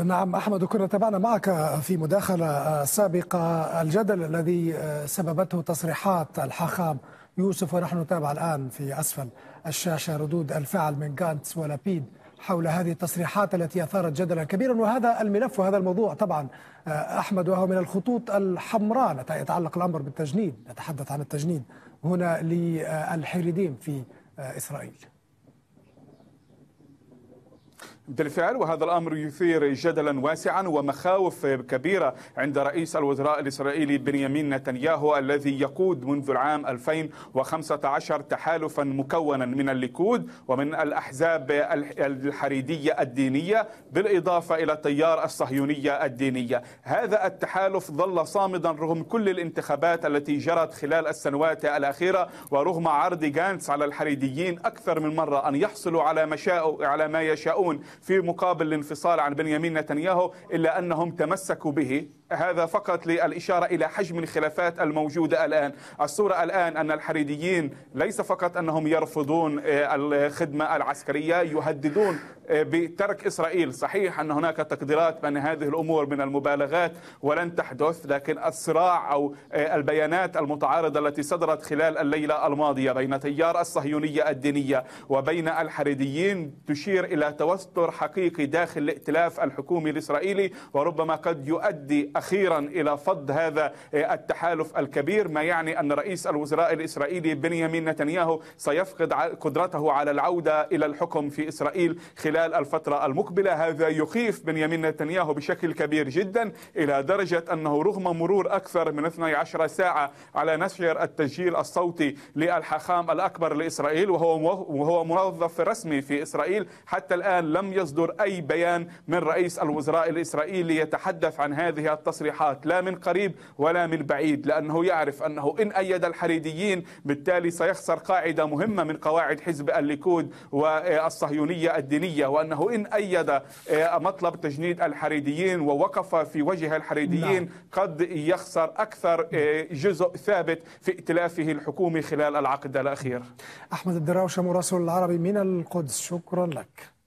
نعم احمد كنا تابعنا معك في مداخله سابقه الجدل الذي سببته تصريحات الحاخام يوسف ونحن نتابع الان في اسفل الشاشه ردود الفعل من غانتس ولابيد حول هذه التصريحات التي اثارت جدلا كبيرا وهذا الملف وهذا الموضوع طبعا احمد وهو من الخطوط الحمراء يتعلق الامر بالتجنيد نتحدث عن التجنيد هنا للحيريديم في اسرائيل بالفعل وهذا الأمر يثير جدلا واسعا ومخاوف كبيرة عند رئيس الوزراء الإسرائيلي بنيامين نتنياهو الذي يقود منذ العام 2015 تحالفا مكونا من الليكود ومن الأحزاب الحريدية الدينية بالإضافة إلى التيار الصهيونية الدينية هذا التحالف ظل صامدا رغم كل الانتخابات التي جرت خلال السنوات الأخيرة ورغم عرض جانتس على الحريديين أكثر من مرة أن يحصلوا على ما على ما يشاءون في مقابل الانفصال عن بنيامين نتنياهو إلا أنهم تمسكوا به هذا فقط للإشارة إلى حجم الخلافات الموجودة الآن الصورة الآن أن الحريديين ليس فقط أنهم يرفضون آه، الخدمة العسكرية يهددون آه، بترك إسرائيل صحيح أن هناك تقديرات بأن هذه الأمور من المبالغات ولن تحدث لكن الصراع أو آه، البيانات المتعارضة التي صدرت خلال الليلة الماضية بين تيار الصهيونية الدينية وبين الحريديين تشير إلى توتر حقيقي داخل الائتلاف الحكومي الإسرائيلي وربما قد يؤدي أخيرا إلى فض هذا آه، التحالف الكبير ما يعني أن رئيس الوزراء الإسرائيلي بنيامين نتنياهو سيفقد قدرته على العودة إلى الحكم في إسرائيل خلال الفترة المقبلة هذا يخيف بنيامين نتنياهو بشكل كبير جدا إلى درجة أنه رغم مرور أكثر من 12 ساعة على نشر التسجيل الصوتي للحاخام الأكبر لإسرائيل وهو وهو موظف رسمي في إسرائيل حتى الآن لم يصدر أي بيان من رئيس الوزراء الإسرائيلي يتحدث عن هذه التصريحات تصريحات لا من قريب ولا من بعيد لأنه يعرف أنه إن أيد الحريديين بالتالي سيخسر قاعدة مهمة من قواعد حزب الليكود والصهيونية الدينية وأنه إن أيد مطلب تجنيد الحريديين ووقف في وجه الحريديين نعم. قد يخسر أكثر جزء ثابت في ائتلافه الحكومي خلال العقد الأخير أحمد الدراوشة مراسل العربي من القدس شكرا لك